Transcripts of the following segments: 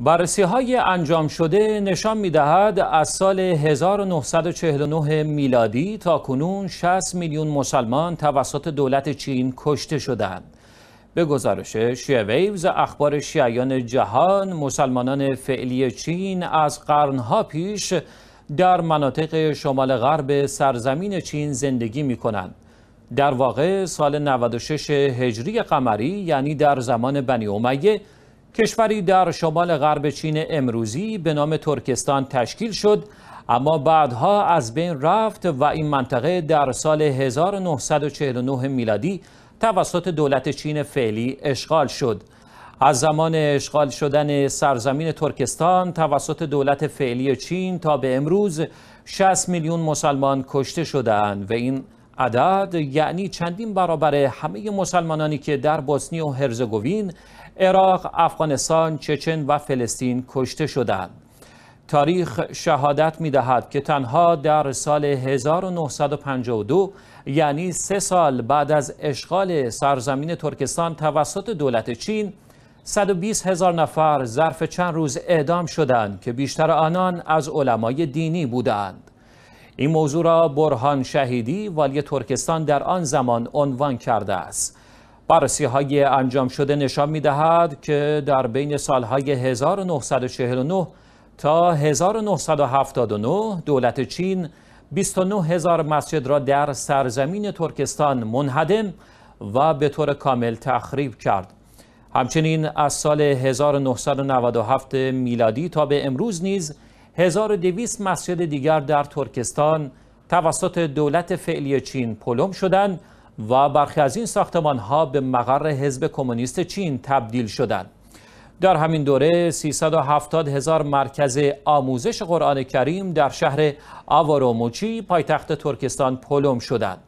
بررسی های انجام شده نشان می دهد از سال 1949 میلادی تا کنون 60 میلیون مسلمان توسط دولت چین کشته شدند. به گزارش شیعه ویوز اخبار شیعیان جهان مسلمانان فعلی چین از قرنها پیش در مناطق شمال غرب سرزمین چین زندگی می در واقع سال 96 هجری قمری یعنی در زمان بنی امیه کشوری در شمال غرب چین امروزی به نام ترکستان تشکیل شد اما بعدها از بین رفت و این منطقه در سال 1949 میلادی توسط دولت چین فعلی اشغال شد از زمان اشغال شدن سرزمین ترکستان توسط دولت فعلی چین تا به امروز 60 میلیون مسلمان کشته شدهاند و این عدد یعنی چندین برابر همه مسلمانانی که در بوسنی و هرزگوین، عراق، افغانستان، چچن و فلسطین کشته شدند. تاریخ شهادت می دهد که تنها در سال 1952 یعنی سه سال بعد از اشغال سرزمین ترکستان توسط دولت چین 120 هزار نفر ظرف چند روز اعدام شدند که بیشتر آنان از علمای دینی بودند. این موضوع را برهان شهیدی والی ترکستان در آن زمان عنوان کرده است بررسی های انجام شده نشان می دهد که در بین سالهای 1949 تا 1979 دولت چین 29 هزار مسجد را در سرزمین ترکستان منهدم و به طور کامل تخریب کرد. همچنین از سال 1997 میلادی تا به امروز نیز 1200 مسجد دیگر در ترکستان توسط دولت فعلی چین پلم شدند و برخی از این ساختمان ها به مقر حزب کمونیست چین تبدیل شدند. در همین دوره 370 هزار مرکز آموزش قرآن کریم در شهر آواروموچی پایتخت ترکستان پلم شدند.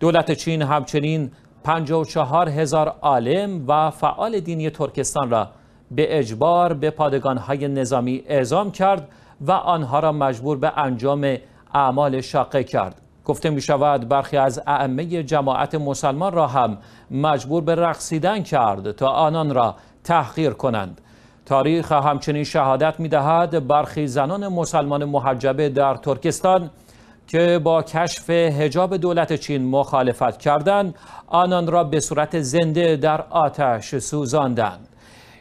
دولت چین همچنین 54 هزار عالم و فعال دینی ترکستان را به اجبار به پادگانهای نظامی اعزام کرد و آنها را مجبور به انجام اعمال شاقه کرد گفته می شود برخی از اعمه جماعت مسلمان را هم مجبور به رقصیدن کرد تا آنان را تحقیر کنند تاریخ همچنین شهادت می دهد برخی زنان مسلمان محجبه در ترکستان که با کشف هجاب دولت چین مخالفت کردند آنان را به صورت زنده در آتش سوزاندند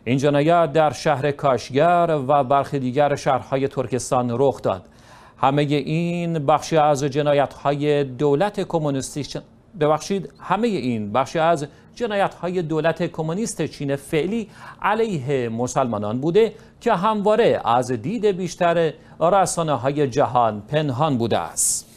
این جنایت در شهر کاشگر و برخی دیگر شهرهای ترکستان رخ داد همه این بخشی از جنایت های دولت کمونیستی ببخشید همه این بخشی از جنایت های دولت کمونیست چین فعلی علیه مسلمانان بوده که همواره از دید بیشتر رسانه های جهان پنهان بوده است